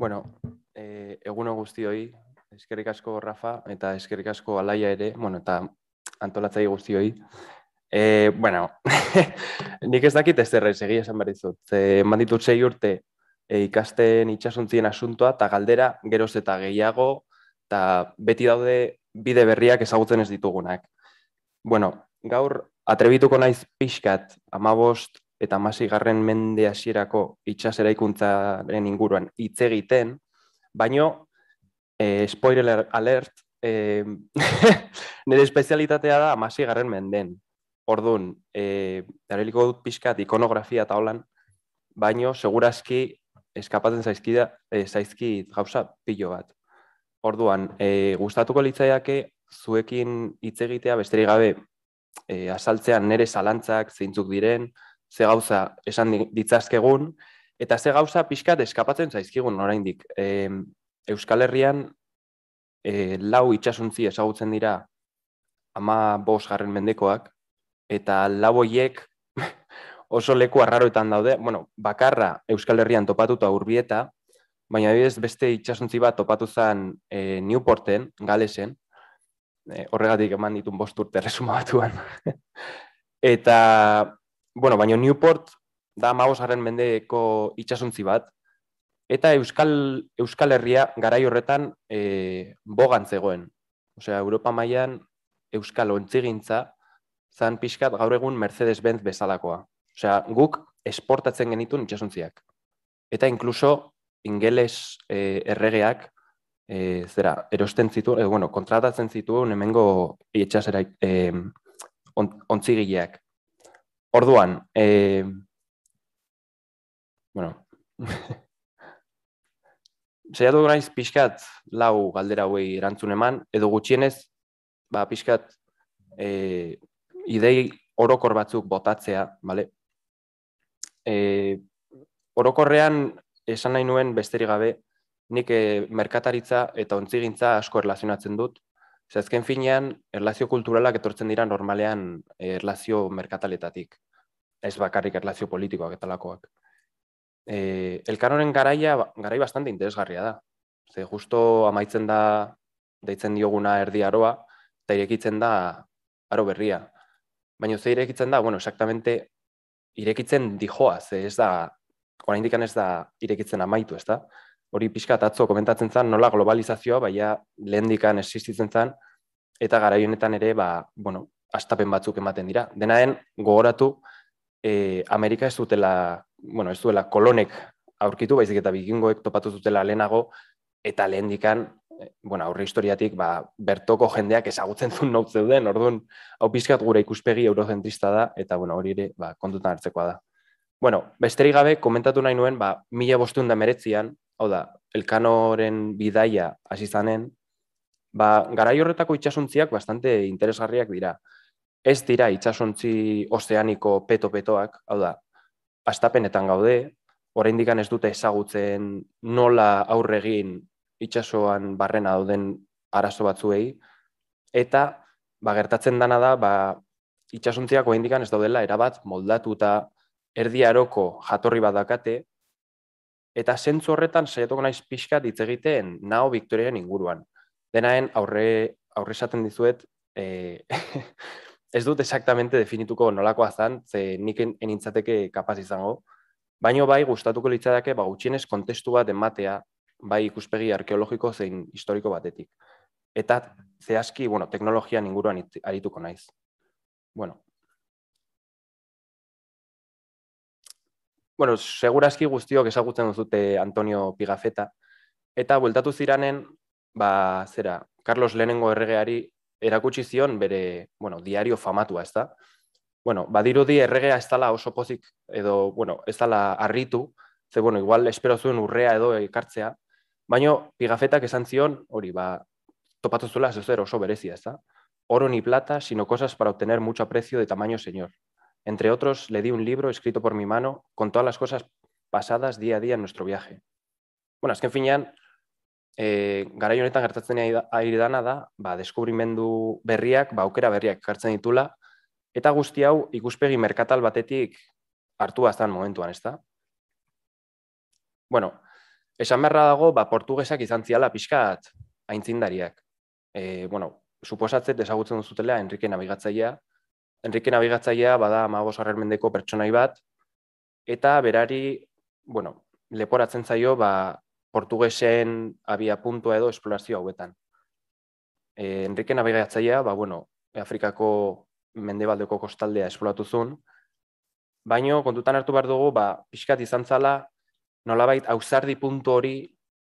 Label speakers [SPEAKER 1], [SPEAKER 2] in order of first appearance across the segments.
[SPEAKER 1] Bueno, e, egun guzti hoi, eskerrik asko Rafa eta eskerrik asko Alaia ere, bueno, eta antolatzai guzti hoi. Eh, bueno, nik ez dakit ez derrez, egia esan berdizut. E, eh, manditut urte e, ikasten itxasuntzien asuntoa eta galdera geroz eta gehiago eta beti daude bide berriak ezagutzen ez ditugunak. Bueno, gaur atrebituko naiz pixkat amabost eta amasei garren mende hasierako itsas eraikuntzaren inguruan hitz egiten, baino eh, spoiler alert, eh, nire espezialitatea da amasei garren menden. Orduan, e, eh, dut pixkat ikonografia eta holan, baino seguraski eskapatzen zaizki eh, zaizkit gauza pilo bat. Orduan, eh, gustatuko litzaiake zuekin hitz egitea besterik gabe eh, azaltzean nire zalantzak zeintzuk diren, ze gauza esan ditzazkegun, eta ze gauza pixka deskapatzen zaizkigun oraindik. E, Euskal Herrian, e, lau itxasuntzi ezagutzen dira ama bos mendekoak, eta lau oiek oso leku arraroetan daude, bueno, bakarra Euskal Herrian topatuta urbieta, baina bidez beste itxasuntzi bat topatu zen eh, Newporten, Galesen, eh, horregatik eman ditun bosturte resuma batuan. eta, bueno, baina Newport da magosaren mendeko itxasuntzi bat, eta Euskal, Herria garai horretan e, bogan zegoen. Osea, Europa mailan Euskal ontzigintza zan pixkat gaur egun Mercedes-Benz bezalakoa. Osea, guk esportatzen genitun itxasuntziak. Eta inkluso ingeles e, erregeak e, zera, erosten zitu, e, bueno, kontratatzen zituen, hemengo itxasera e, ontzigileak. Orduan, e, bueno, zeiatu gara pixkat lau galdera hauei erantzun eman, edo gutxienez, ba, pixkat e, idei orokor batzuk botatzea, bale? E, orokorrean esan nahi nuen besterik gabe, nik e, merkataritza eta ontzigintza asko erlazionatzen dut, Zazken finean, erlazio kulturalak etortzen dira normalean eh, erlazio merkataletatik. Ez bakarrik erlazio politikoak eta lakoak. E, eh, elkanoren garaia, garai bastante interesgarria da. Ze justo amaitzen da, deitzen dioguna erdi aroa, eta irekitzen da aro berria. Baina ze irekitzen da, bueno, exactamente, irekitzen dijoa, ze ez da, orain ez da irekitzen amaitu, ez da? hori pixka atzo komentatzen zen, nola globalizazioa, baina lehen dikan existitzen zen, eta gara ere, ba, bueno, astapen batzuk ematen dira. Dena gogoratu, eh, Amerika ez dutela, bueno, ez dutela kolonek aurkitu, baizik eta bikingoek topatu zutela lehenago, eta lehen dikan, eh, bueno, aurre historiatik, ba, bertoko jendeak ezagutzen zuen nautzeu zeuden, orduan, hau pizkat gure ikuspegi eurozentrista da, eta, bueno, hori ere, ba, kontutan hartzekoa da. Bueno, besterik gabe, komentatu nahi nuen, ba, mila bostuen da meretzian, hau da, elkanoren bidaia hasi zanen, ba, garai horretako itxasuntziak bastante interesgarriak dira. Ez dira itxasuntzi ozeaniko peto-petoak, hau da, astapenetan gaude, oraindik ez dute ezagutzen nola aurregin itxasoan barrena dauden arazo batzuei, eta ba, gertatzen dana da, ba, itxasuntziak oraindik ez daudela erabat moldatuta erdiaroko jatorri bat dakate, eta zentzu horretan saiatuko naiz pixka hitz egiteen nao Victoriaren inguruan. Denaen aurre aurre esaten dizuet e, ez dut exactamente definituko nolakoa zan, ze niken enintzateke kapaz izango, baino bai gustatuko litzake ba gutxienez kontestu bat ematea, bai ikuspegi arkeologiko zein historiko batetik. Eta zehazki, bueno, teknologian inguruan arituko naiz. Bueno, bueno, seguraski guztiok ezagutzen duzute Antonio Pigafetta eta bueltatu ziranen, ba, zera, Carlos Lehenengo erregeari erakutsi zion bere, bueno, diario famatua, ez da? Bueno, badiru erregea ez dala oso pozik edo, bueno, ez dala arritu, ze, bueno, igual espero zuen urrea edo ekartzea, baino, pigafetak esan zion, hori, ba, topatuzula, zezer oso berezia, ez da? Oro ni plata, sino cosas para obtener mucho aprecio de tamaño, señor. Entre otros, le di un libro escrito por mi mano con todas las cosas pasadas día a día en nuestro viaje. Bueno, es que en fin, ya, eh, honetan gertatzen ari dana da, ba, deskubrimendu berriak, ba, aukera berriak gertzen ditula, eta guzti hau ikuspegi merkatal batetik hartu bazan momentuan, ezta? Bueno, esan beharra dago, ba, portugesak izan ziala pixkat aintzindariak. E, bueno, suposatzet desagutzen duzutelea Enrique Navigatzaia, Enrique Navigatzailea bada amagos mendeko pertsonai bat, eta berari, bueno, leporatzen zaio, ba, portuguesen abia puntua edo esplorazio hauetan. E, Enrique Navigatzailea, ba, bueno, Afrikako mendebaldeko kostaldea esploratu zuen, baino, kontutan hartu behar dugu, ba, pixkat izan zala, nolabait hauzardi puntu hori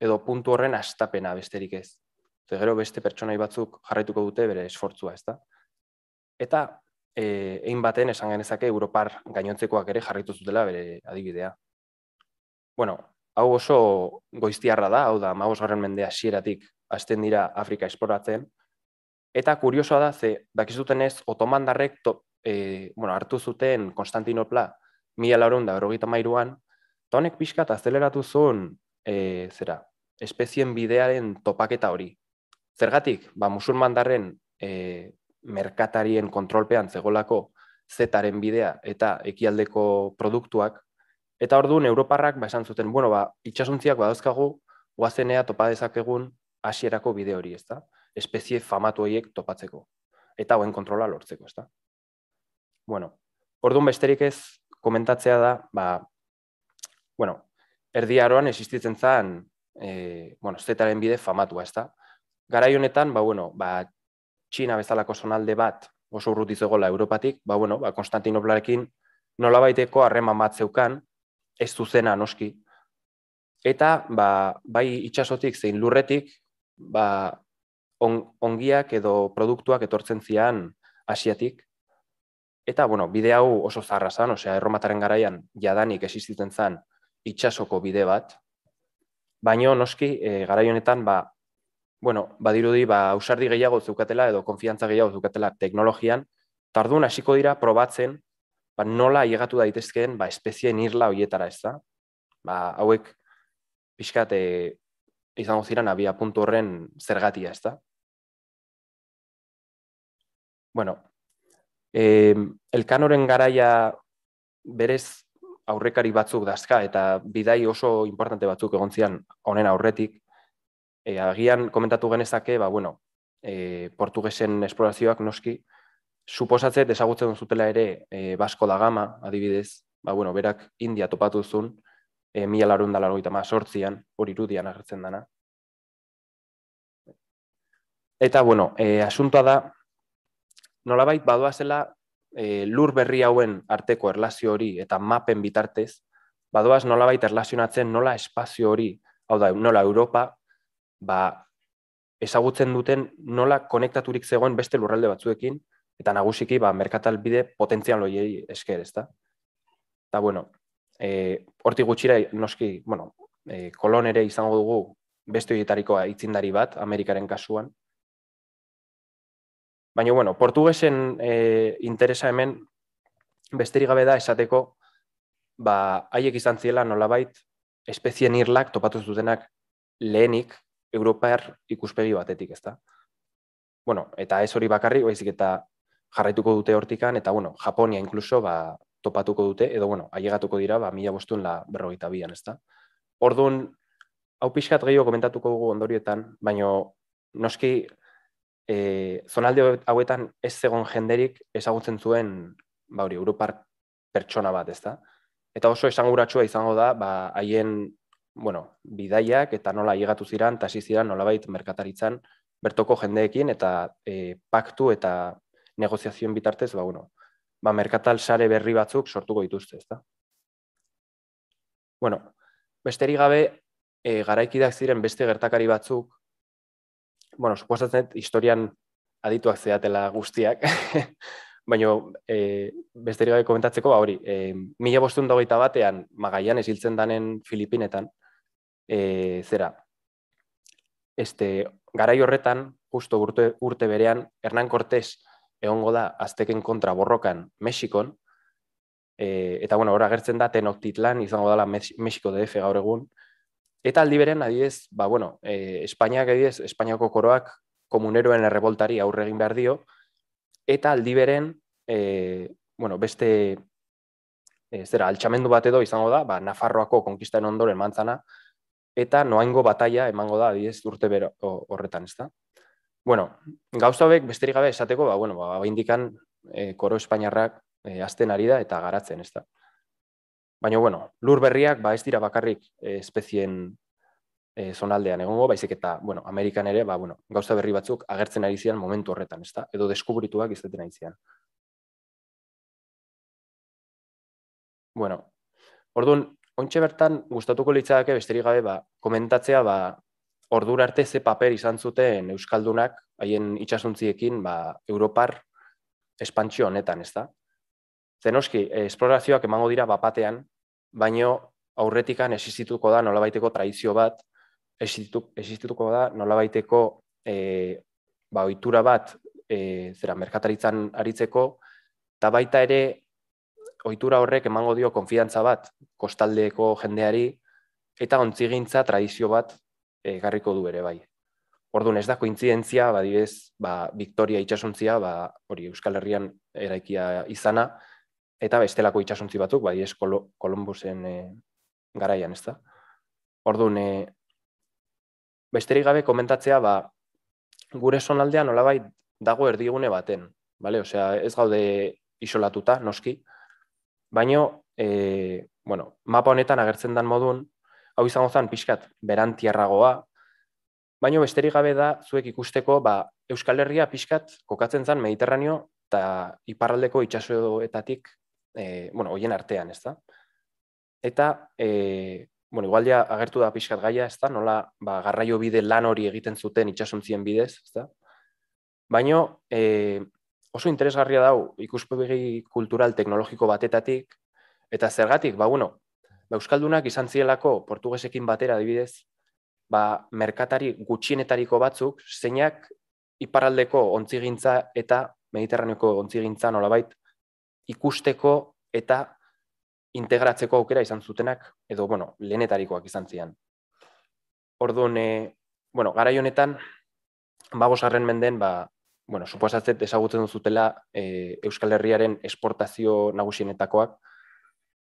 [SPEAKER 1] edo puntu horren astapena besterik ez. gero beste pertsonai batzuk jarraituko dute bere esfortzua, ez da? Eta egin eh, baten esan genezake Europar gainontzekoak ere jarritu zutela bere adibidea. Bueno, hau oso goiztiarra da, hau da, magos mende mendea sieratik hasten dira Afrika esporatzen, eta kuriosoa da, ze, dakizuten dutenez, otomandarrek to, eh, bueno, hartu zuten Konstantinopla, mila an da, mairuan, eta honek pixka eta zeleratu zuen, e, zera, espezien bidearen topaketa hori. Zergatik, ba, musulmandarren e, merkatarien kontrolpean zegolako zetaren bidea eta ekialdeko produktuak eta orduan europarrak ba esan zuten bueno ba itsasuntziak badauzkagu goazenea topa dezakegun hasierako bide hori ezta espezie famatu topatzeko eta hoen kontrola lortzeko ezta bueno orduan besterik ez komentatzea da ba bueno erdiaroan existitzen zan eh bueno zetaren bide famatua ezta Garai honetan, ba, bueno, ba, Txina bezalako zonalde bat oso urruti zegoela Europatik, ba, bueno, ba, Konstantinoplarekin nola baiteko harreman bat zeukan, ez zuzena noski. Eta ba, bai itxasotik zein lurretik, ba, ongiak edo produktuak etortzen zian asiatik. Eta, bueno, bide hau oso zarra osea, erromataren garaian jadanik existitzen zan itxasoko bide bat, baino noski e, eh, garaionetan ba, bueno, badiru ba, ausardi gehiago zeukatela edo konfiantza gehiago zeukatela teknologian, tardun hasiko dira probatzen, ba, nola hiegatu daitezkeen, ba, espezieen irla hoietara, ez Ba, hauek pixkat e, eh, izango ziren abia puntu horren zergatia, ez da? Bueno, e, elkanoren garaia berez aurrekari batzuk dazka, eta bidai oso importante batzuk egontzian honen aurretik, E, agian komentatu genezake, ba, bueno, e, portugesen esplorazioak noski, suposatze desagutzen zutela ere e, eh, Basko da Gama, adibidez, ba, bueno, berak India topatu zuen, e, mila larun da largoita ma, sortzian, hori irudian dana. Eta, bueno, e, asuntoa da, nolabait badoa zela e, lur berri hauen arteko erlazio hori eta mapen bitartez, badoaz nolabait erlazionatzen nola espazio hori, hau da, nola Europa ba, ezagutzen duten nola konektaturik zegoen beste lurralde batzuekin, eta nagusiki ba, merkatal bide potentzial esker, ezta? Eta, bueno, e, horti gutxira noski, bueno, e, kolon ere izango dugu beste horietarikoa itzindari bat, Amerikaren kasuan. Baina, bueno, portugesen e, interesa hemen, besterik gabe da esateko, ba, haiek izan ziela nolabait, espezien irlak topatu zutenak lehenik, Europar ikuspegi batetik, ezta? Bueno, eta ez hori bakarrik, baizik eta jarraituko dute hortikan, eta bueno, Japonia inkluso ba, topatuko dute, edo bueno, ailegatuko dira, ba, mila an la berrogeita ezta? Orduan, hau pixkat gehiago komentatuko dugu ondorietan, baino noski e, zonalde hauetan ez zegon jenderik ezagutzen zuen ba hori, Europar pertsona bat, ezta? Eta oso esanguratsua izango da, ba, haien bueno, bidaiak eta nola higatu ziren, tasi ziran, nola baita merkataritzan bertoko jendeekin eta e, paktu eta negoziazioen bitartez, ba, bueno, ba, merkatal sare berri batzuk sortuko dituzte, ezta. Bueno, besteri gabe, eh, garaikidak ziren beste gertakari batzuk, bueno, suposatzen historian adituak zeatela guztiak, baina e, gabe komentatzeko, ba, hori, e, mila bostun dagoita batean, magaian esiltzen danen Filipinetan, e, zera, este, garai horretan, justo urte, urte berean, Hernán Cortés egongo da azteken kontra borrokan Mexikon, e, eta bueno, hor agertzen da Tenochtitlan izango Mexiko DF gaur egun, eta aldi beren ba bueno, e, Espainiak adidez, Espainiako koroak komuneroen errebultari aurre egin behar dio, eta aldi beren, bueno, beste e, zera, altxamendu bat edo izango da, ba, Nafarroako konkistaren ondoren mantzana, eta noaingo bataia emango da adiez urte bero horretan, ezta? Bueno, gauza hauek besterik gabe esateko, ba bueno, ba indikan e, eh, koro espainarrak e, eh, azten ari da eta garatzen, ezta? Baina bueno, lur berriak ba ez dira bakarrik e, espezien e, zonaldean egongo, baizik eta bueno, Amerikan ere ba, bueno, gauza berri batzuk agertzen ari zian momentu horretan, ezta? Edo deskubrituak izaten ari ziren. Bueno, Orduan, ontxe bertan gustatuko litzake besterik gabe ba, komentatzea ba, ordura arte ze paper izan zuten Euskaldunak haien itxasuntziekin ba, Europar espantzio honetan, ez da? Zenoski, esplorazioak emango dira bapatean, baino aurretikan existituko da nolabaiteko traizio bat, existitu, da nolabaiteko eh ba, ohitura bat e, zera, merkataritzan aritzeko, eta baita ere ohitura horrek emango dio konfiantza bat kostaldeeko jendeari eta ontzigintza tradizio bat e, eh, garriko du ere bai. Orduan ez da koincidentzia, badidez, ba Victoria itsasuntzia, ba hori Euskal Herrian eraikia izana eta bestelako itsasuntzi batzuk, bai ez Columbusen eh, garaian, ez da. Orduan e, besterik gabe komentatzea ba gure sonaldean nolabait dago erdigune baten, bale? Osea, ez gaude isolatuta, noski, Baino, e, bueno, mapa honetan agertzen dan modun, hau izango zen pixkat berantiarragoa, baino besterik gabe da zuek ikusteko ba, Euskal Herria pixkat kokatzen zen Mediterraneo eta iparraldeko itxasoetatik, e, eh, bueno, hoien artean, ez da? Eta, e, bueno, igual agertu da pixkat gaia, ez Nola, ba, garraio bide lan hori egiten zuten itxasuntzien bidez, ez Baino, e, oso interesgarria dau ikuspegi kultural teknologiko batetatik, eta zergatik, ba, bueno, ba, Euskaldunak izan zielako portugesekin batera adibidez, ba, merkatari gutxienetariko batzuk, zeinak iparaldeko ontzigintza eta mediterraneoko ontzigintza nolabait ikusteko eta integratzeko aukera izan zutenak, edo, bueno, lehenetarikoak izan zian. Orduan, eh, bueno, gara honetan, babosarren menden, ba, bueno, ezagutzen duzutela e, Euskal Herriaren esportazio nagusienetakoak,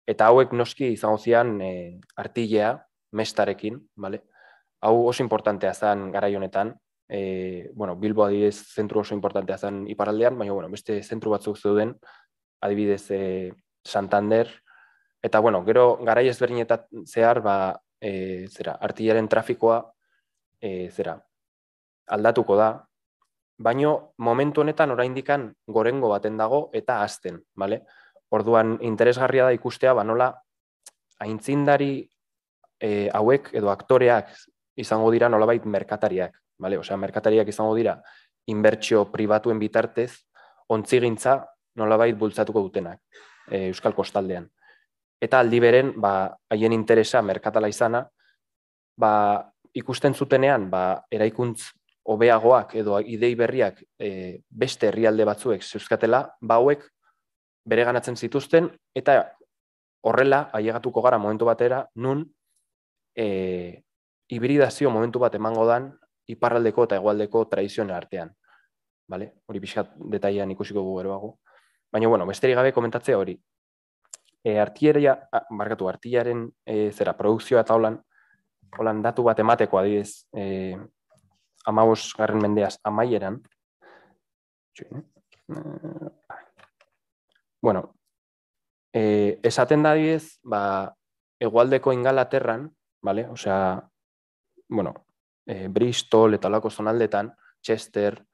[SPEAKER 1] eta hauek noski izango zian e, artilea, mestarekin, bale? hau oso importantea zen gara honetan, e, bueno, Bilbo adidez zentru oso importantea zen iparaldean, baina bueno, beste zentru batzuk zeuden, adibidez e, Santander, eta bueno, gero gara ez berinetat zehar, ba, e, zera, artilearen trafikoa, e, zera, aldatuko da, baino momentu honetan oraindikan gorengo baten dago eta azten, bale? Orduan interesgarria da ikustea, ba nola aintzindari eh, hauek edo aktoreak izango dira nolabait merkatariak, bale? Osea, merkatariak izango dira inbertsio pribatuen bitartez ontzigintza nolabait bultzatuko dutenak e, Euskal Kostaldean. Eta aldi beren, ba, haien interesa merkatala izana, ba, ikusten zutenean, ba, eraikuntz hobeagoak edo idei berriak e, beste herrialde batzuek zeuzkatela, bauek ba bere ganatzen zituzten, eta horrela, ailegatuko gara momentu batera, nun e, hibridazio momentu bat emango dan iparraldeko eta egualdeko tradizioen artean. Vale? Hori pixka detailean ikusiko gu gero Baina, bueno, gabe komentatzea hori. E, eh, markatu, ah, artiaren e, zera produkzioa eta holan, datu bat emateko adidez, e, amabos garren mendeaz amaieran. Eh, bueno, eh, esaten da diez, ba, egualdeko ingala vale? o bueno, eh, Bristol eta lako zonaldetan, Chester,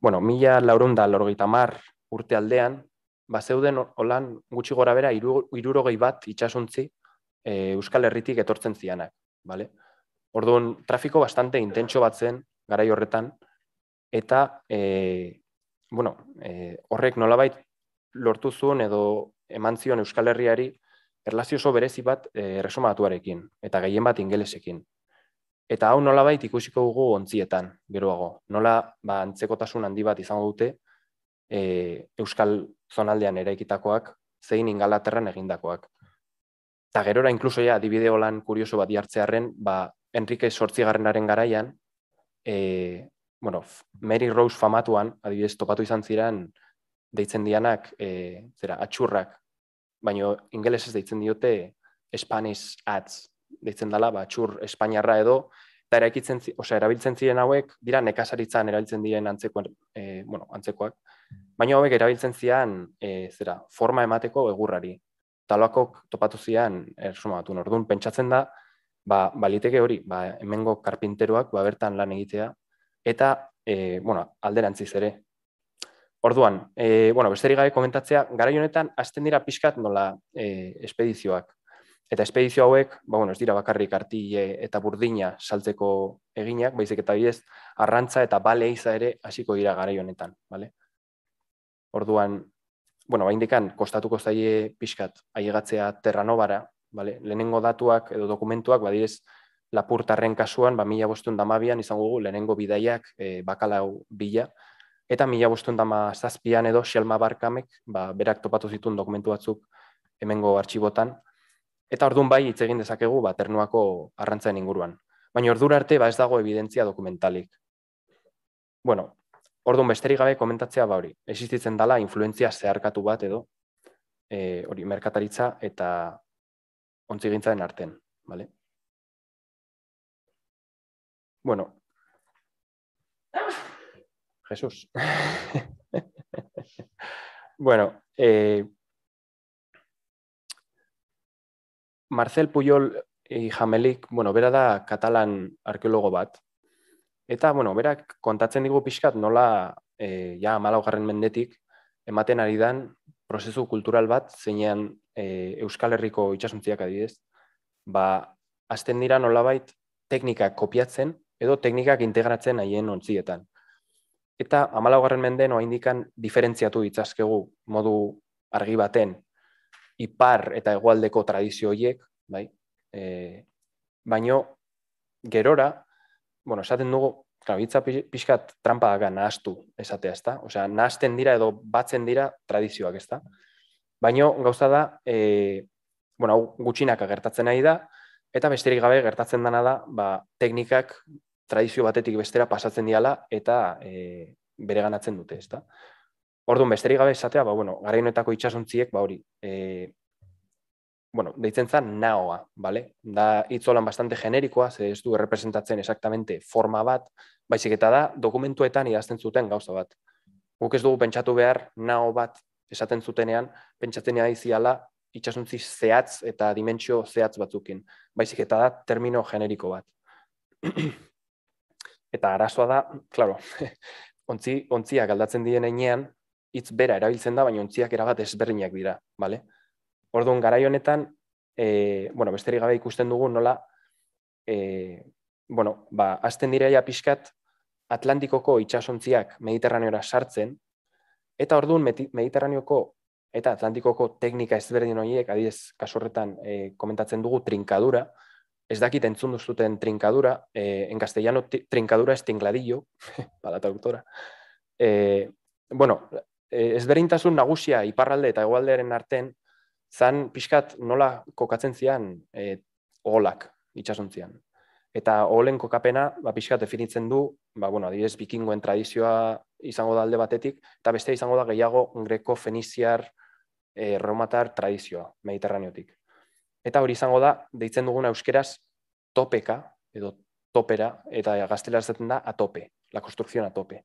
[SPEAKER 1] bueno, mila laurunda lorgeita mar urte aldean, Ba, zeuden holan gutxi gora bera iru, iruro bat itxasuntzi eh, Euskal Herritik etortzen zianak. Vale? Orduan, trafiko bastante intentxo bat zen garai horretan, eta e, bueno, e, horrek nolabait lortu zuen edo eman zion Euskal Herriari erlazio oso berezi bat e, eta gehien bat ingelesekin. Eta hau nolabait ikusiko dugu ontzietan, geroago. Nola ba, antzekotasun handi bat izango dute e, Euskal Zonaldean eraikitakoak, zein ingalaterran egindakoak. Eta gerora, inkluso ja, adibideolan kurioso bat diartzearen, ba, Enrique Sortzigarrenaren garaian, e, bueno, Mary Rose famatuan, adibidez, topatu izan ziren, deitzen dianak, eh, zera, atxurrak, baino ingeles deitzen diote Spanish ads, deitzen dala, ba, atxur Espainiarra edo, eta eraikitzen, erabiltzen ziren hauek, dira nekazaritzan erabiltzen diren antzekoak, e, eh, bueno, antzekoak, baino hauek erabiltzen zian, e, zera, forma emateko egurrari. Talakok topatu zian, erzuma batun, orduan, pentsatzen da, ba, baliteke hori, ba, hemengo karpinteroak ba, bertan lan egitea, eta e, bueno, alderantziz ere. Orduan, e, bueno, besterik gabe komentatzea, gara honetan hasten dira pixkat nola e, espedizioak. Eta espedizio hauek, ba, bueno, ez dira bakarrik artile eta burdina saltzeko eginak, baizik eta bidez, arrantza eta bale iza ere hasiko dira gara honetan. Vale? Orduan, bueno, ba indikan, kostatuko zaie pixkat, ailegatzea terranobara, Bale? Lehenengo datuak edo dokumentuak, badirez, lapurtarren kasuan, ba, mila bostun damabian izango gugu lehenengo bidaiak e, bakalau bila, eta mila bostun dama zazpian edo, Xelma Barkamek, ba, berak topatu zituen dokumentu batzuk hemengo artxibotan, eta orduan bai, hitz egin dezakegu, ba, ternuako arrantzaren inguruan. Baina ordura arte, ba, ez dago evidentzia dokumentalik. Bueno, Orduan, besterik gabe komentatzea ba hori, existitzen dala influenzia zeharkatu bat edo, e, hori merkataritza eta ontzi gintzaren arten, bale? Bueno. Jesus. bueno, eh, Marcel Puyol i Jamelik, bueno, bera da katalan arkeologo bat. Eta, bueno, berak kontatzen digu pixkat nola eh, ja malaugarren mendetik ematen ari dan prozesu kultural bat zeinean e, Euskal Herriko itxasuntziak adibidez, ba, azten dira nolabait teknikak kopiatzen edo teknikak integratzen haien ontzietan. Eta amalaugarren menden oa indikan diferentziatu ditzazkegu modu argi baten ipar eta hegoaldeko tradizioiek bai? E, baino gerora, bueno, esaten dugu, klar, pixkat trampa daga nahaztu esatea, ezta? Osea, nahazten dira edo batzen dira tradizioak, ezta? Mm Baino gauza da, e, bueno, gutxinak agertatzen nahi da, eta besterik gabe gertatzen dana da, ba, teknikak tradizio batetik bestera pasatzen diala eta e, bere dute, ezta? Orduan, besterik gabe esatea, ba, bueno, garainoetako itxasuntziek, ba, hori, e, bueno, deitzen zan naoa, bale? Da, itzolan bastante generikoa, ez du errepresentatzen exactamente forma bat, baizik eta da, dokumentuetan idazten zuten gauza bat. Guk ez dugu pentsatu behar nao bat esaten zutenean, pentsatzen ari ziala itxasuntzi zehatz eta dimentsio zehatz batzukin. Baizik eta da, termino generiko bat. eta arazoa da, klaro, ontziak aldatzen dien enean, hitz bera erabiltzen da, baina ontziak erabat ezberdinak dira, bale? Orduan, gara honetan, eh, bueno, besterik gabe ikusten dugu nola, eh, bueno, ba, azten direia pixkat, Atlantikoko itxasontziak mediterraneora sartzen, Eta orduan Mediterraneoko eta Atlantikoko teknika ezberdin horiek, adiez, kasu horretan e, komentatzen dugu trinkadura, ez dakit entzun duzuten trinkadura, eh en castellano trinkadura estingladillo, tingladillo, badata doktora. E, eh, bueno, eh, ezberintasun nagusia iparralde eta igualdearen artean, zan pixkat nola kokatzen zian e, olak itxasuntzian. Eta olen kokapena, ba, pixka definitzen du, ba, bueno, adibidez, bikingoen tradizioa izango da alde batetik, eta beste izango da gehiago greko, feniziar, e, romatar tradizioa, mediterraneotik. Eta hori izango da, deitzen duguna euskeraz, topeka, edo topera, eta gaztela zaten da, atope, la konstrukzioa atope.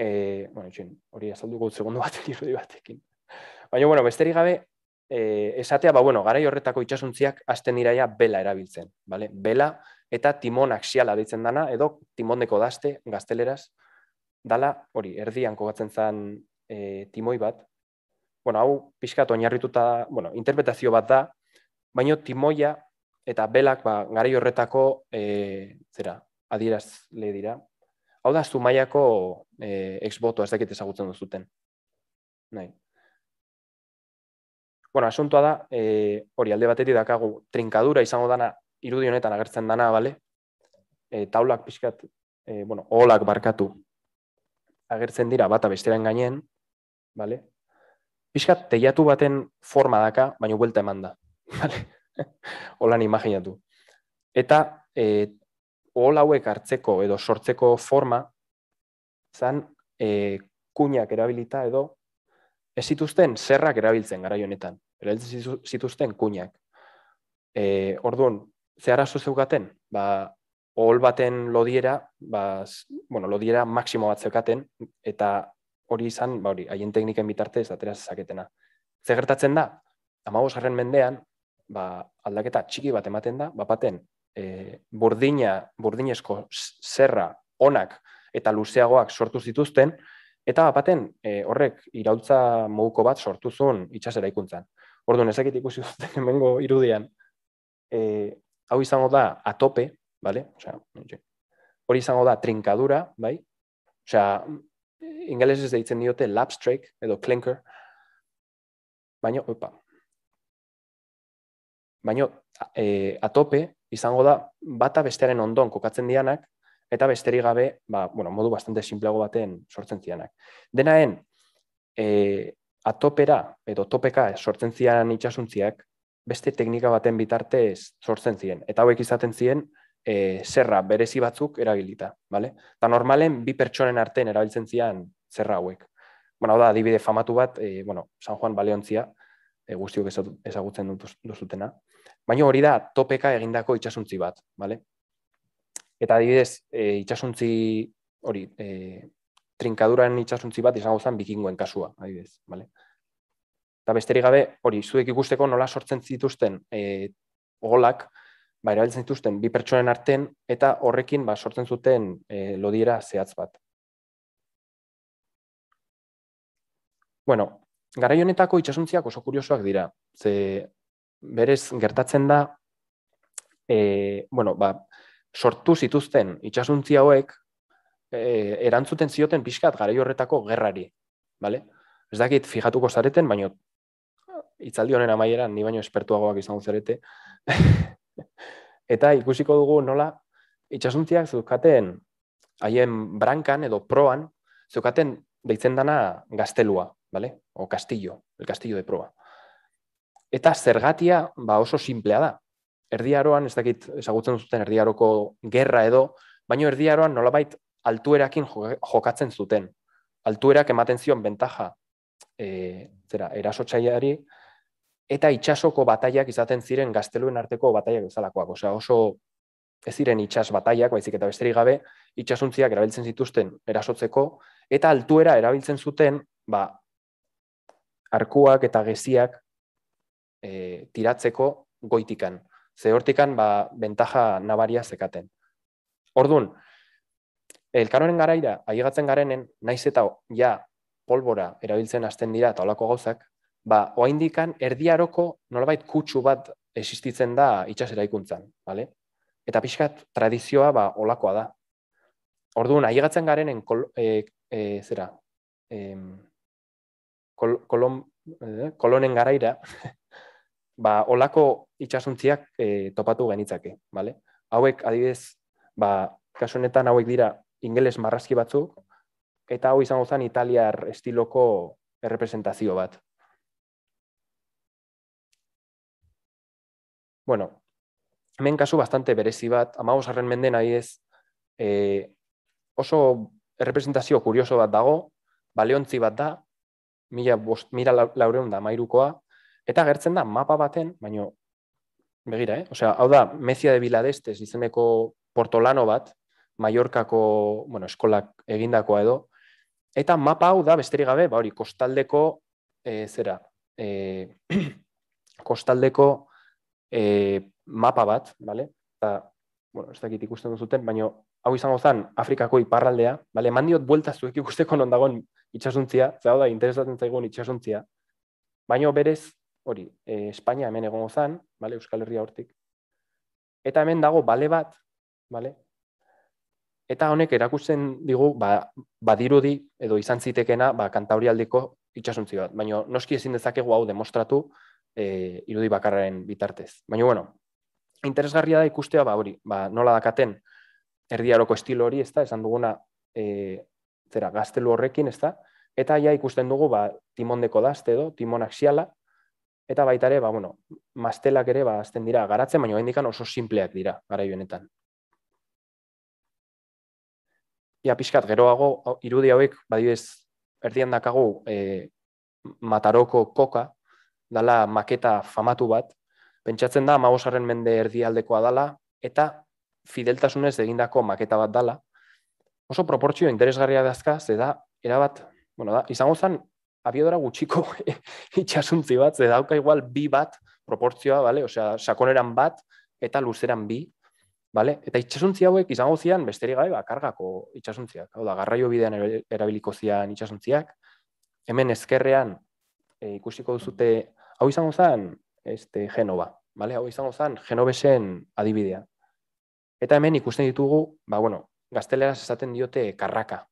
[SPEAKER 1] eh bueno, hori azalduko segundu bat, irudi batekin. Baina, bueno, besterik gabe, e, esatea, ba, bueno, garai horretako itxasuntziak azten iraia bela erabiltzen, bale? Bela eta timon aksiala ditzen dana, edo timondeko daste, gazteleraz, dala, hori, erdian kogatzen zan e, timoi bat, bueno, hau, pixkat oinarrituta, bueno, interpretazio bat da, baino timoia eta belak, ba, garai horretako, e, zera, adieraz le dira, hau da, zumaiako e, ez dakit ezagutzen duzuten. Nahi bueno, asuntoa da, e, hori alde batetik dakagu trinkadura izango dana irudi honetan agertzen dana, bale? E, taulak pixkat, e, eh, bueno, olak barkatu agertzen dira bata besteran gainen, bale? Pixkat, teiatu baten forma daka, baina buelta eman da, bale? Olan imaginatu. Eta, e, hol hauek hartzeko edo sortzeko forma, zan, e, kuñak erabilita edo, ez zituzten zerrak erabiltzen gara honetan. ez zituzten kuñak. E, orduan, ze arazo zeukaten, ba, ohol baten lodiera, ba, bueno, lodiera maksimo bat zeukaten, eta hori izan, ba, hori, haien tekniken bitartez, atera zezaketena. Ze gertatzen da, amagos garren mendean, ba, aldaketa txiki bat ematen da, ba, baten, e, burdina, burdinezko zerra onak eta luzeagoak sortu zituzten, Eta baten e, eh, horrek irautza moduko bat sortu zuen itxasera ikuntzan. Orduan, ezakit ikusi duzten emengo irudian, e, hau izango da atope, bale? Osa, hori izango da trinkadura, bai? Osa, ingeles ez deitzen diote lapstrake edo clinker, baina, opa, baina e, eh, atope izango da bata bestearen ondon kokatzen dianak, eta besterik gabe, ba, bueno, modu bastante simpleago baten sortzen zianak. Denaen, e, atopera edo topeka sortzen zian itxasuntziak, beste teknika baten bitartez sortzen zien. Eta hauek izaten ziren e, zerra berezi batzuk erabilita, Vale? Eta normalen, bi pertsonen artean erabiltzen zian zerra hauek. Bueno, da, adibide famatu bat, e, bueno, San Juan Baleontzia, e, guztiok ezagutzen duzutena. Baina hori da, topeka egindako itxasuntzi bat. Vale? Eta adibidez, e, itxasuntzi hori, e, trinkaduran itxasuntzi bat izango zen bikingoen kasua, adibidez, bale? Eta besterik gabe, hori, zuek ikusteko nola sortzen zituzten e, golak, ba, erabiltzen zituzten bi pertsonen artean, eta horrekin ba, sortzen zuten e, lodiera zehatz bat. Bueno, gara honetako itxasuntziak oso kuriosoak dira. Ze, berez, gertatzen da, e, bueno, ba, sortu zituzten itxasuntzi hauek eh, erantzuten zioten pixkat gara horretako gerrari. Bale? Ez dakit, fijatuko zareten, baino itzaldi honen amaiera, ni baino espertuagoak izan zarete. Eta ikusiko dugu nola itxasuntziak zukaten haien brankan edo proan zukaten deitzen dana gaztelua, bale? o kastillo, el kastillo de proa. Eta zergatia ba oso simplea da erdiaroan, ez dakit ezagutzen zuten erdiaroko gerra edo, baino erdiaroan nolabait altuerakin jokatzen zuten. Altuerak ematen zion bentaja e, zera, erasotxaiari, eta itxasoko bataiak izaten ziren gazteluen arteko bataiak bezalakoak. Osea, oso ez ziren itxas bataiak, baizik eta besterik gabe, itxasuntziak erabiltzen zituzten erasotzeko, eta altuera erabiltzen zuten, ba, arkuak eta geziak e, tiratzeko goitikan ze hortikan ba, bentaja nabaria zekaten. Orduan, elkanoren garaira, ahigatzen garenen, naiz eta ja, polbora erabiltzen hasten dira eta olako gauzak, ba, oaindikan erdiaroko nolabait kutsu bat existitzen da itxasera ikuntzan, bale? Eta pixkat tradizioa ba, olakoa da. Orduan, ahigatzen garenen, kol, e, e zera, e, kolonen garaira, ba, olako itxasuntziak e, eh, topatu genitzake, bale? Hauek, adibidez, ba, kasu honetan hauek dira ingeles marrazki batzu, eta hau izango zen italiar estiloko errepresentazio bat. Bueno, hemen kasu bastante berezi bat, ama osarren menden adibidez, e, oso errepresentazio kurioso bat dago, baleontzi bat da, mila, bost, mila laureunda eta gertzen da mapa baten, baino begira, eh? Osea, hau da Mezia de Biladestes izeneko portolano bat, Mallorcako, bueno, eskolak egindakoa edo eta mapa hau da besterik gabe, ba hori kostaldeko e, zera, e, kostaldeko e, mapa bat, vale? bueno, ez dakit ikusten duzuten, baino hau izango zan Afrikako iparraldea, vale? Mandiot buelta zuek ikusteko nondagon itxasuntzia, zauda da interesatzen zaigun itsasuntzia. Baino berez hori, e, Espainia hemen egongo zan, bale, Euskal Herria hortik, eta hemen dago bale bat, bale, eta honek erakusten digu, ba, badirudi, edo izan zitekena, ba, kantauri aldiko itxasuntzi bat, baina noski ezin dezakegu hau demostratu e, irudi bakarraren bitartez. Baina, bueno, interesgarria da ikustea, ba, hori, ba, nola dakaten erdiaroko estilo hori, ez da, esan duguna, e, zera, gaztelu horrekin, ez da, eta ja ikusten dugu, ba, timondeko dazte edo, timonak Eta baita ere, ba, bueno, mastelak ere, ba, azten dira, garatzen, baina hendikan oso simpleak dira, gara honetan. Ia pixkat, geroago, irudi hauek, badidez, erdian dakagu, e, mataroko koka, dala maketa famatu bat, pentsatzen da, magosaren mende erdialdekoa dala, eta fideltasunez egindako maketa bat dala, oso proportzio interesgarria dazka, ze da, erabat, bueno da, izango zen, abiadora gutxiko itxasuntzi bat, ze dauka igual bi bat proportzioa, bale? Osea, sakoneran bat eta luzeran bi, vale? Eta itxasuntzi hauek izango zian, besterik gabe, ba, kargako itxasuntziak. Hau da, garraio bidean erabiliko zian itxasuntziak. Hemen ezkerrean e, ikusiko duzute, hau izango zan este, Genova, vale? Hau izango zan Genovesen adibidea. Eta hemen ikusten ditugu, ba, bueno, gazteleraz esaten diote karraka,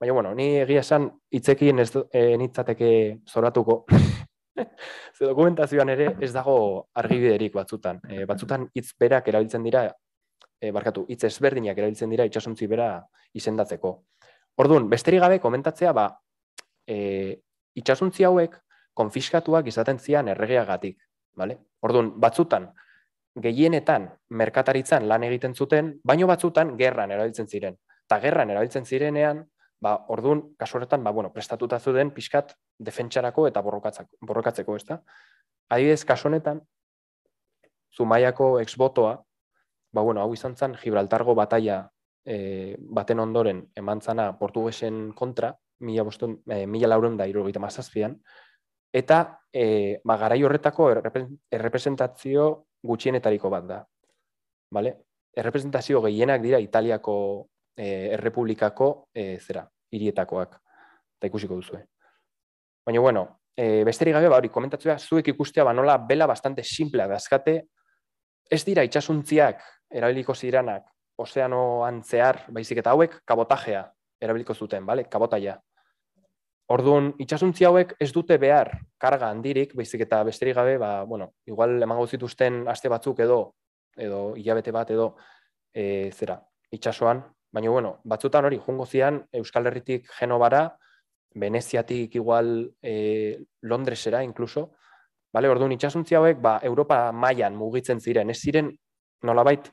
[SPEAKER 1] Baina, bueno, ni egia esan itzekin ez e, eh, nitzateke Ze dokumentazioan ere ez dago argibiderik batzutan. E, batzutan hitz berak erabiltzen dira, e, barkatu, hitz ezberdinak erabiltzen dira itxasuntzi bera izendatzeko. Orduan, besteri gabe komentatzea, ba, e, itxasuntzi hauek konfiskatuak izaten zian erregeagatik. Vale? Orduan, batzutan, gehienetan, merkataritzan lan egiten zuten, baino batzutan, gerran erabiltzen ziren. Ta gerran erabiltzen zirenean, ba, orduan, kasu horretan, ba, bueno, prestatuta pixkat defentsarako eta borrokatzeko, ez da? Adibidez, kasu honetan, Zumaiako exbotoa, ba, bueno, hau izan zen, Gibraltargo bataia e, baten ondoren emantzana portuguesen kontra, mila, bostun, e, lauren da irugita mazazpian, eta e, ba, garai horretako errepresentazio gutxienetariko bat da. Vale? Errepresentazio gehienak dira Italiako e, errepublikako e, zera, hirietakoak, eta ikusiko duzue. Baina, bueno, e, besterik gabe, ba, hori komentatzea, zuek ikustea, ba, nola, bela bastante simplea dazkate, ez dira itxasuntziak erabiliko ziranak ozeanoan zehar, baizik eta hauek, kabotajea erabiliko zuten, bale, kabotaia. Orduan, itxasuntzi hauek ez dute behar karga handirik, baizik eta besterik gabe, ba, bueno, igual emango zituzten aste batzuk edo, edo hilabete bat edo, e, zera, itxasoan, Baina, bueno, batzutan hori, jungo zian, Euskal Herritik Genovara, Veneziatik igual e, Londresera, inkluso, bale, ordu itxasuntzi hauek, ba, Europa mailan mugitzen ziren, ez ziren, nolabait,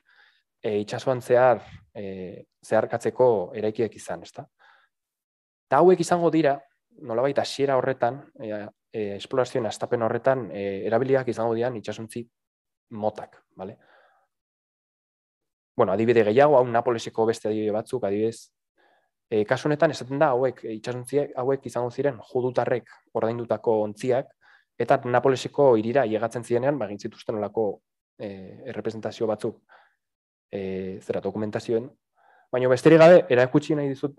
[SPEAKER 1] e, eh, itxasuan zehar, e, zeharkatzeko eraikiek izan, ezta? Ta hauek izango dira, nolabait, hasiera horretan, e, e, esplorazioen astapen horretan, e, erabiliak izango dian itxasuntzi motak, bale? bueno, adibide gehiago, hau Napoleseko beste adibide batzuk, adibidez, e, kasu honetan esaten da hauek, eh, itxasuntziak hauek izango ziren judutarrek ordaindutako ontziak, eta Napoleseko irira iegatzen zirenean, egin ba, zituzten nolako e, errepresentazio batzuk e, zera dokumentazioen, baina besterik gabe, erakutsi nahi dizu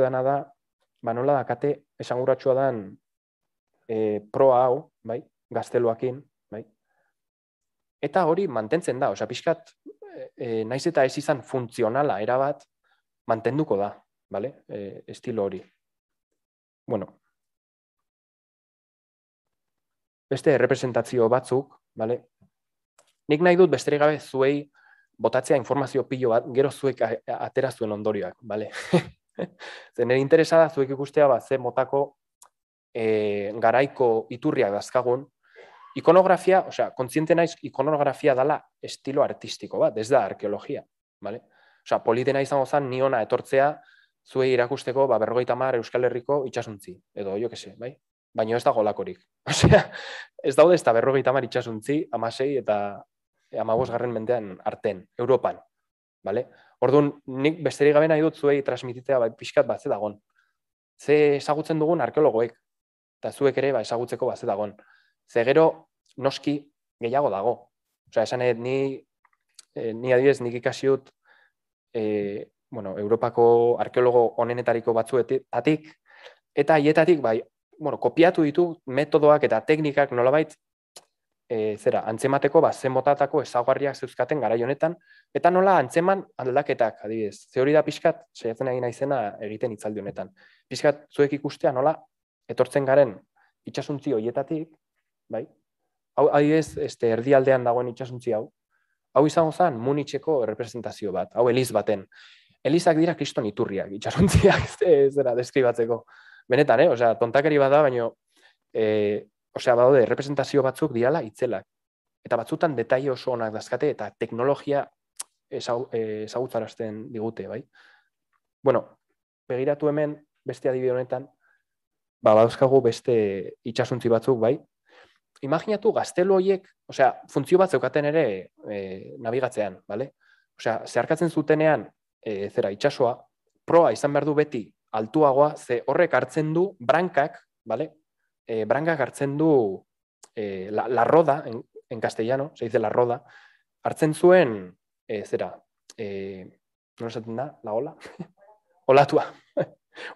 [SPEAKER 1] da, ba nola da, kate, esanguratsua dan e, proa hau, bai, gazteluakin, bai, eta hori mantentzen da, osa pixkat, e, naiz eta ez izan funtzionala erabat mantenduko da, vale? E, eh, estilo hori. Bueno. Beste representazio batzuk, vale? Nik nahi dut besterik gabe zuei botatzea informazio pilo bat, gero zuek atera zuen ondorioak, vale? Tener interesada zuek ikustea bat ze motako e, garaiko iturriak dazkagun, Ikonografia, osea, kontziente naiz, ikonografia dala estilo artistiko bat, ez da arkeologia, bale? Osea, politena izango zan niona etortzea, zuei irakusteko, ba, berrogeita mar Euskal Herriko itxasuntzi, edo, jo kese, bai? Baina ez da golakorik. Osea, ez daude ez da berrogeita mar itxasuntzi, amasei eta e, mendean arten, Europan, bale? Orduan, nik besterik gabe nahi dut zuei transmititea, bai, pixkat bat, ze dagon. Ze esagutzen dugun arkeologoek, eta zuek ere, ba, esagutzeko bat, ze dagon. Ze gero, noski, gehiago dago. Osa, esan ni, eh, ni adibidez, nik ikasi eh, bueno, Europako arkeologo onenetariko batzuetatik, eta hietatik, bai, bueno, kopiatu ditu metodoak eta teknikak nolabait, e, zera, antzemateko, ba, ze motatako ezaguarriak zeuzkaten gara honetan, eta nola antzeman aldaketak, adibidez, ze hori da pixkat, saiatzen egin naizena egiten itzaldi honetan. Pixkat, zuek ikustea nola, etortzen garen itxasuntzi hoietatik, bai? Hau, hau ez, este, erdialdean dagoen itxasuntzi hau, hau izango zan munitxeko representazio bat, hau eliz baten. Elizak dira kriston iturriak, itxasuntziak, zera, deskribatzeko. Benetan, eh? Osea, tontakeri bada, baino, eh, osea, badaude, representazio batzuk diala itzelak. Eta batzutan detaile oso onak dazkate, eta teknologia eh, ezagutzarazten digute, bai? Bueno, begiratu hemen, beste adibide honetan, ba, badauzkagu beste itxasuntzi batzuk, bai? imaginatu gaztelo hoiek, osea, funtzio bat zeukaten ere e, eh, navigatzean, bale? Osea, zeharkatzen zutenean, e, zera itxasoa, proa izan behar du beti altuagoa, ze horrek hartzen du brankak, bale? E, brankak hartzen du e, la, roda, en, en castellano, se dice la roda, hartzen zuen, e, zera, e, non esaten da, la ola? Olatua.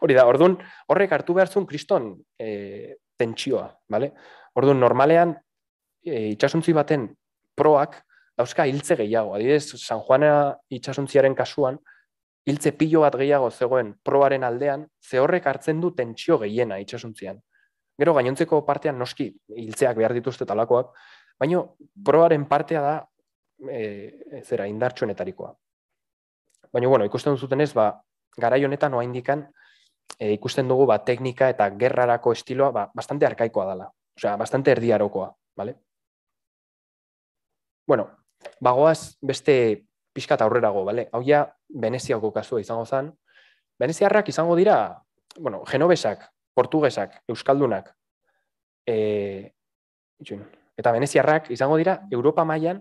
[SPEAKER 1] Hori da, orduan, horrek hartu behar zuen kriston, e, tentsioa, bale? Ordu, normalean, e, itxasuntzi baten proak dauzka hiltze gehiago. Adidez, San Juana itxasuntziaren kasuan, hiltze pilo bat gehiago zegoen proaren aldean, ze horrek hartzen du tentsio gehiena itxasuntzian. Gero gainontzeko partean noski hiltzeak behar dituzte talakoak, baina proaren partea da e, e zera indartxuenetarikoa. Baina, bueno, ikusten duzuten ez, ba, garai honetan oa indikan, e, ikusten dugu ba, teknika eta gerrarako estiloa ba, bastante arkaikoa dela. O sea, bastante erdiarokoa, vale? Bueno, bagoaz beste pixkat aurrerago, bale? Hau ja, Veneziako kasua izango zen. Beneziarrak izango dira, bueno, genobesak, portugesak, euskaldunak, e, eta Veneziarrak izango dira Europa mailan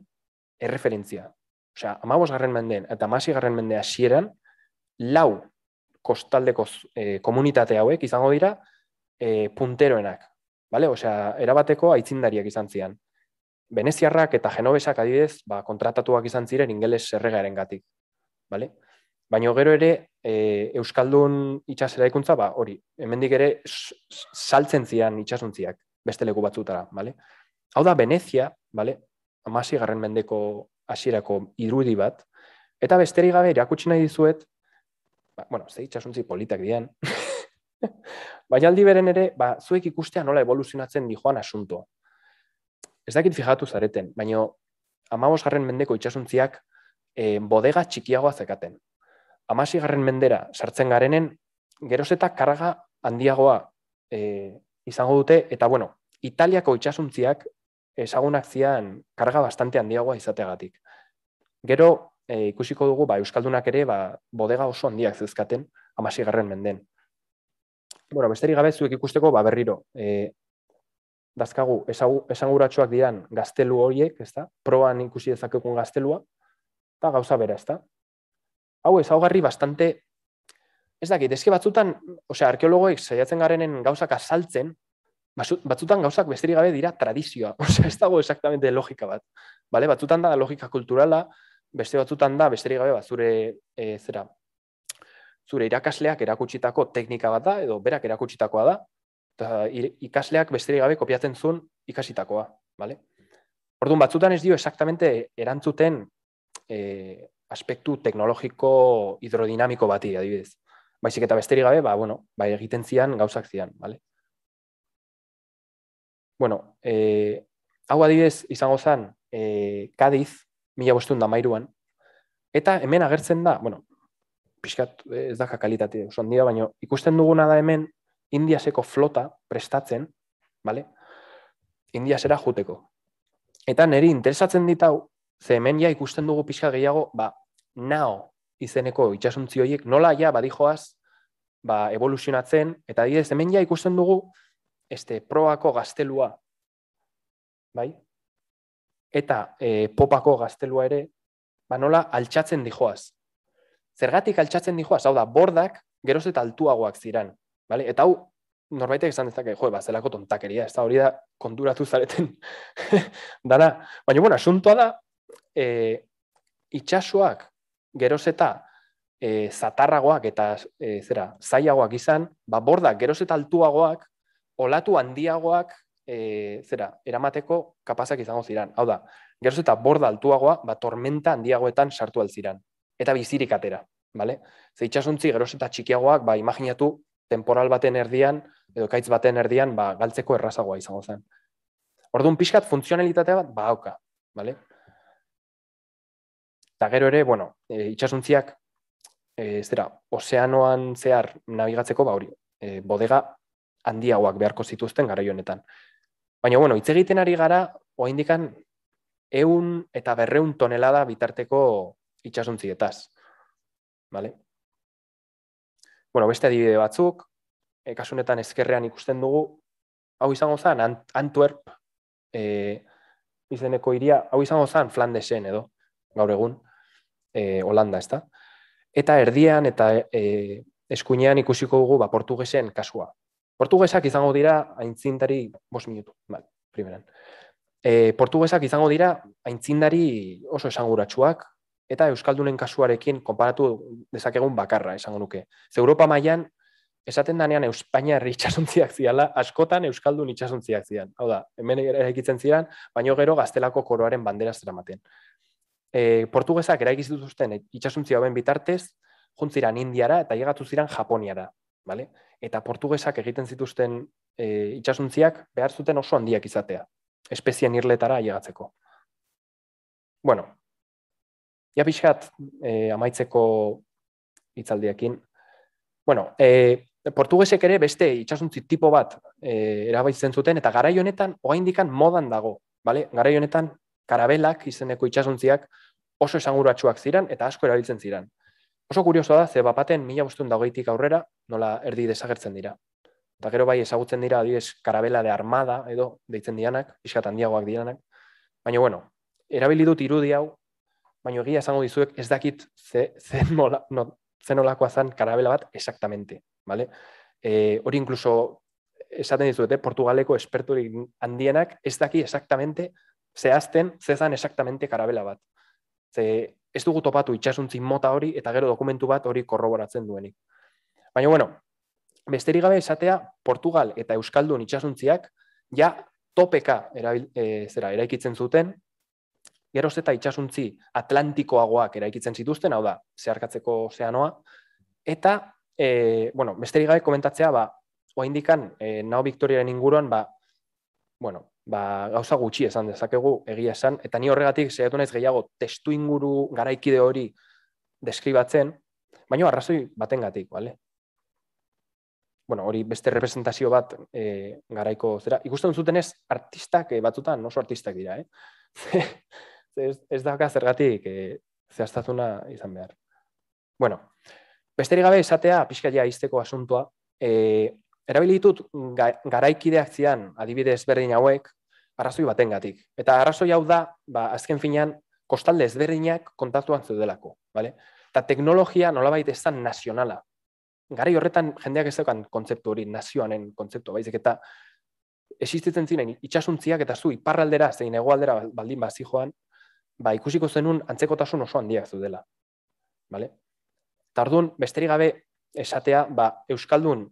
[SPEAKER 1] erreferentzia. Osea, amabos garren mendean eta amasi garren mendea sieran, lau kostaldeko e, komunitate hauek izango dira e, punteroenak, Vale? Osea, erabateko aitzindariak izan zian. Veneziarrak eta genobesak adidez, ba, kontratatuak izan ziren ingeles erregaren gatik. Vale? Baina gero ere, e, Euskaldun itxasera ikuntza, ba, hori, hemendik ere saltzen zian itxasuntziak, beste leku batzutara. Vale? Hau da, Venezia, vale? amasi garren mendeko hasierako irudi bat, eta besterik gabe irakutsi nahi dizuet, ba, bueno, ze itxasuntzi politak dian, baina aldi beren ere, ba, zuek ikustea nola evoluzionatzen di joan asuntoa. Ez dakit fijatu zareten, baino amabos garren mendeko itxasuntziak e, eh, bodega txikiagoa zekaten. Amasi garren mendera sartzen garenen, geroz eta karga handiagoa e, izango dute, eta bueno, italiako itxasuntziak ezagunak zian karga bastante handiagoa izategatik. Gero eh, ikusiko dugu, ba, Euskaldunak ere, ba, bodega oso handiak zezkaten amasi garren menden bueno, besterik gabe zuek ikusteko ba berriro. Eh, dazkagu esanguratsuak dian gaztelu horiek, ezta? Proan ikusi dezakegun gaztelua eta gauza bera, ezta? Hau ez augarri bastante ez da gaitezke batzutan, osea, arkeologoek saiatzen garenen gauzak azaltzen, batzutan gauzak besterik gabe dira tradizioa. Osea, ez dago exactamente logika bat. Vale, batzutan da logika kulturala, beste batzutan da besterik gabe bazure e, eh, zera, zure irakasleak erakutsitako teknika bat da, edo berak erakutsitakoa da, eta ikasleak besterik gabe kopiatzen zuen ikasitakoa. Vale? Orduan, batzutan ez dio, exactamente erantzuten e, aspektu teknologiko hidrodinamiko bati, adibidez. Baizik eta besterik gabe, ba, bueno, ba, egiten zian gauzak zian. Vale? Bueno, e, hau adibidez, izango zan, e, eh, kadiz, mila bostun da mairuan, eta hemen agertzen da, bueno, pixkat eh, ez daka kalitate oso handia, baina ikusten duguna da hemen indiaseko flota prestatzen, vale? indiasera juteko. Eta niri interesatzen ditau, ze hemen ja ikusten dugu pixka gehiago, ba, nao izeneko itxasuntzi horiek, nola ja badijoaz, ba, evoluzionatzen, eta dira, ze hemen ja ikusten dugu, este, proako gaztelua, bai? Eta e, popako gaztelua ere, ba, nola altxatzen dijoaz zergatik altxatzen dihoaz, hau da, bordak geroz eta altuagoak ziran, bale? Eta hau, norbaitek esan dezake, jo, ba, zelako tontakeria, ez da hori da, konturatu zareten, dana, baina, bueno, asuntoa da, e, eh, itxasoak geroz eta eh, zatarragoak eta e, zera, zaiagoak izan, ba, bordak geroz eta altuagoak, olatu handiagoak, e, zera, eramateko kapazak izango ziran. Hau da, geroz eta borda altuagoa, ba, tormenta handiagoetan sartu altziran. Eta bizirik atera. ¿vale? Ze itxasuntzi geroz eta txikiagoak, ba, imaginatu, temporal baten erdian, edo kaitz baten erdian, ba, galtzeko errazagoa izango zen. Orduan pixkat funtzionalitatea bat, ba, hauka, ¿vale? Eta gero ere, bueno, e, itxasuntziak, e, zera, ozeanoan zehar nabigatzeko ba, hori, e, bodega handiagoak beharko zituzten gara honetan. Baina, bueno, hitz egiten ari gara, oa indikan, eun eta berreun tonelada bitarteko itxasuntzietaz. Vale? Bueno, beste adibide batzuk, e, eh, kasunetan ezkerrean ikusten dugu, hau izango zen Antwerp, e, izeneko iria, hau izango zen Flandesen edo, gaur egun, e, Holanda, ezta? Eta erdian eta e, eskuinean ikusiko dugu ba, portugesen kasua. Portugesak izango dira aintzintari, bos minutu, bat, primeran. E, portugesak izango dira aintzindari oso esanguratsuak, eta Euskaldunen kasuarekin konparatu dezakegun bakarra, esango nuke. Ze Europa mailan esaten danean Espainiar itxasuntziak ziala, askotan Euskaldun itxasuntziak zian. Hau da, hemen eraikitzen ziren, baino gero gaztelako koroaren bandera maten. E, portugesak eraikizituzten itxasuntzi hauen bitartez, juntziran Indiara eta llegatu ziren Japoniara. Vale? Eta portugesak egiten zituzten e, itxasuntziak behar zuten oso handiak izatea, espezien irletara llegatzeko. Bueno, Ia pixkat, eh, amaitzeko itzaldiakin. Bueno, eh, portugesek ere beste itxasuntzi tipo bat eh, erabaitzen zuten, eta garai honetan oaindikan modan dago. Vale? Garai honetan karabelak izeneko itxasuntziak oso esanguratsuak ziren eta asko erabiltzen ziren. Oso kurioso da, ze bapaten mila bostuen dagoitik aurrera nola erdi desagertzen dira. Eta gero bai ezagutzen dira, adibidez, karabela de armada edo deitzen dianak, pixkat handiagoak dianak. Baina, bueno, erabili dut irudi hau baina egia esango dizuek ez dakit ze, ze no, zenolakoa zan karabela bat exactamente, vale? E, hori inkluso esaten dizuete, eh? Portugaleko esperturik handienak ez daki exactamente zehazten zezan exactamente karabela bat. Ze, ez dugu topatu itxasuntzin mota hori eta gero dokumentu bat hori korroboratzen duenik. Baina, bueno, besterik gabe esatea Portugal eta Euskaldun itxasuntziak ja topeka erabil, e, zera, eraikitzen zuten, geroz eta itxasuntzi atlantikoagoak eraikitzen zituzten, hau da, zeharkatzeko zeanoa, eta, e, bueno, besteri gabe komentatzea, ba, oa indikan, e, eh, nao Victoriaren inguruan, ba, bueno, ba, gauza gutxi esan dezakegu egia esan, eta ni horregatik zehetu naiz gehiago testu inguru garaikide hori deskribatzen, baina arrazoi baten gatik, bale? Bueno, hori beste representazio bat e, garaiko zera. Ikusten zuten artistak batzutan, oso artistak dira, eh? ez, ez daka zergatik e, eh, zehaztazuna izan behar. Bueno, besterik gabe izatea, pixka ja izteko asuntua, e, eh, erabilitut garaikideak zian adibidez berdin hauek arrazoi baten gatik. Eta arrazoi hau da, ba, azken finean, kostalde ezberdinak kontaktuan zudelako. Vale? Eta teknologia nola baita ez nazionala. Garai horretan jendeak ez dukan kontzeptu hori, nazioanen kontzeptu, baizik eta existitzen ziren itxasuntziak eta zu iparraldera zein egoaldera baldin bazi ba, ikusiko zenun antzekotasun oso handiak zudela. Bale? Tardun, besterik gabe, esatea, ba, Euskaldun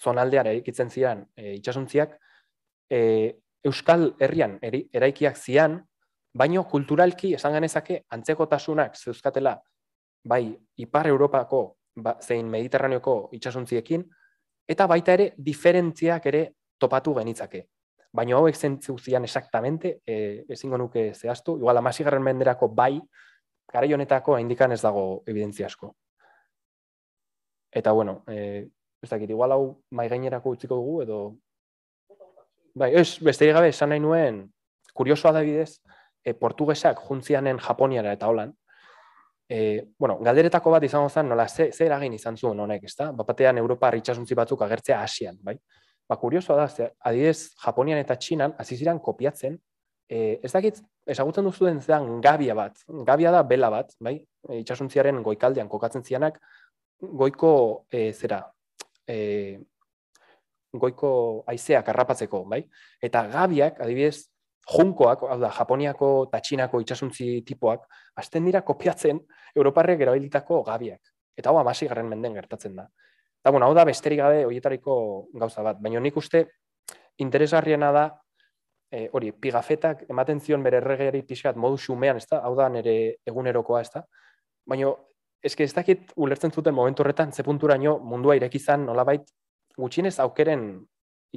[SPEAKER 1] zonaldeara ikitzen zian e, itxasuntziak, e, Euskal herrian eraikiak zian, baino kulturalki esan ganezake antzekotasunak zeuzkatela bai Ipar Europako ba, zein Mediterraneoko itxasuntziekin, eta baita ere diferentziak ere topatu genitzake baina hauek zentzu zian exactamente, e, ezingo nuke zehaztu, igual amasigarren menderako bai, gara honetako indikan ez dago evidentzia asko. Eta bueno, e, ez dakit, igual hau maigainerako utziko dugu, edo... Bai, ez, beste gabe, esan nahi nuen, kuriosoa da bidez, e, portugesak juntzianen Japoniara eta holan, e, bueno, galderetako bat izango zen, nola, ze, ze eragin izan zuen honek, ez da? Bapatean, Europa itxasuntzi batzuk agertzea Asian, bai? Ba, da, ze, adidez, Japonian eta Txinan, aziziran kopiatzen, e, ez dakit, ezagutzen duzu den zean gabia bat, gabia da bela bat, bai? E, eh, itxasuntziaren goikaldean kokatzen zianak, goiko e, zera, e, goiko aizeak arrapatzeko, bai? Eta gabiak, adibidez, junkoak, hau da, Japoniako eta Txinako itxasuntzi tipoak, hasten dira kopiatzen Europarrek erabilitako gabiak. Eta hau amasi menden gertatzen da. Da, bueno, hau da besterik gabe horietariko gauza bat. Baina nik uste da eh, hori, pigafetak ematen zion bere erregeari pixkat modu xumean, ez da? Hau da nere egunerokoa, ez da? Baina eske ez dakit ulertzen zuten momentu horretan ze punturaino mundua irekizan nolabait gutxienez aukeren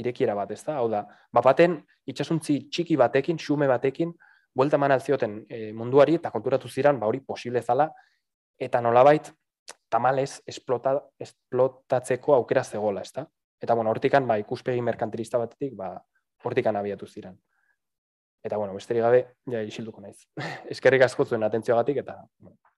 [SPEAKER 1] irekiera bat, ez da? Hau da, bapaten itxasuntzi txiki batekin, xume batekin, buelta eman alzioten eh, munduari eta konturatu ziran, ba hori posible zala, eta nolabait tamalez esplota, esplotatzeko aukera zegola, ezta? Eta, bueno, hortikan, ba, ikuspegi merkantilista batetik, ba, hortikan abiatu ziren. Eta, bueno, besterik gabe, ja, isilduko naiz. Eskerrik asko zuen atentzioagatik eta, bueno,